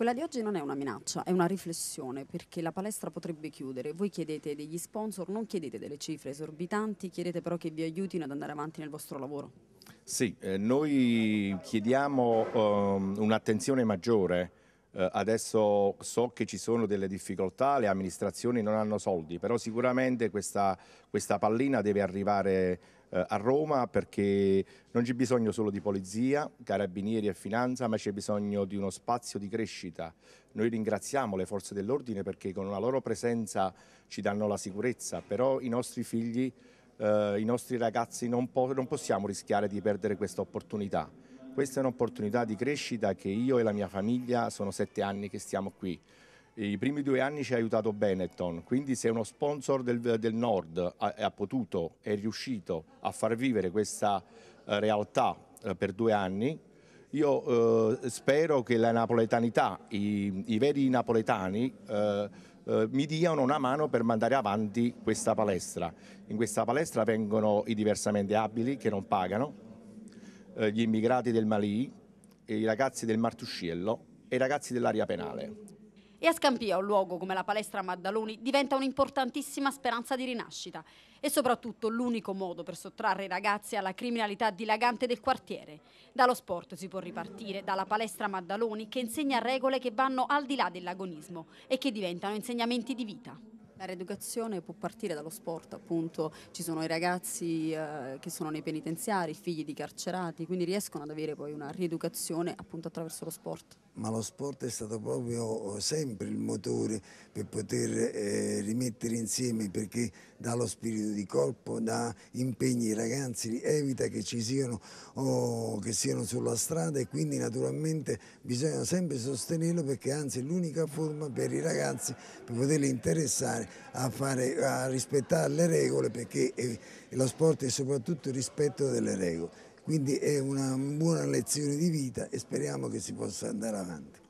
Quella di oggi non è una minaccia, è una riflessione perché la palestra potrebbe chiudere. Voi chiedete degli sponsor, non chiedete delle cifre esorbitanti, chiedete però che vi aiutino ad andare avanti nel vostro lavoro. Sì, eh, noi chiediamo um, un'attenzione maggiore. Uh, adesso so che ci sono delle difficoltà, le amministrazioni non hanno soldi, però sicuramente questa, questa pallina deve arrivare eh, a Roma perché non c'è bisogno solo di polizia, carabinieri e finanza, ma c'è bisogno di uno spazio di crescita. Noi ringraziamo le forze dell'ordine perché con la loro presenza ci danno la sicurezza, però i nostri figli, eh, i nostri ragazzi non, po non possiamo rischiare di perdere questa opportunità. Questa è un'opportunità di crescita che io e la mia famiglia sono sette anni che stiamo qui. I primi due anni ci ha aiutato Benetton, quindi se uno sponsor del, del Nord ha, ha, potuto, è riuscito a far vivere questa eh, realtà eh, per due anni, io eh, spero che la napoletanità, i, i veri napoletani eh, mi diano una mano per mandare avanti questa palestra. In questa palestra vengono i diversamente abili che non pagano, gli immigrati del Mali, i ragazzi del Martusciello e i ragazzi dell'area penale. E a Scampia un luogo come la palestra Maddaloni diventa un'importantissima speranza di rinascita e soprattutto l'unico modo per sottrarre i ragazzi alla criminalità dilagante del quartiere. Dallo sport si può ripartire, dalla palestra Maddaloni che insegna regole che vanno al di là dell'agonismo e che diventano insegnamenti di vita. La rieducazione può partire dallo sport, appunto, ci sono i ragazzi eh, che sono nei penitenziari, figli di carcerati, quindi riescono ad avere poi una rieducazione appunto attraverso lo sport ma lo sport è stato proprio eh, sempre il motore per poter eh, rimettere insieme perché dà lo spirito di corpo, dà impegni ai ragazzi, evita che ci siano o oh, che siano sulla strada e quindi naturalmente bisogna sempre sostenerlo perché anzi è l'unica forma per i ragazzi per poterli interessare a, fare, a rispettare le regole perché eh, lo sport è soprattutto il rispetto delle regole quindi è una buona lezione di vita e speriamo che si possa andare avanti.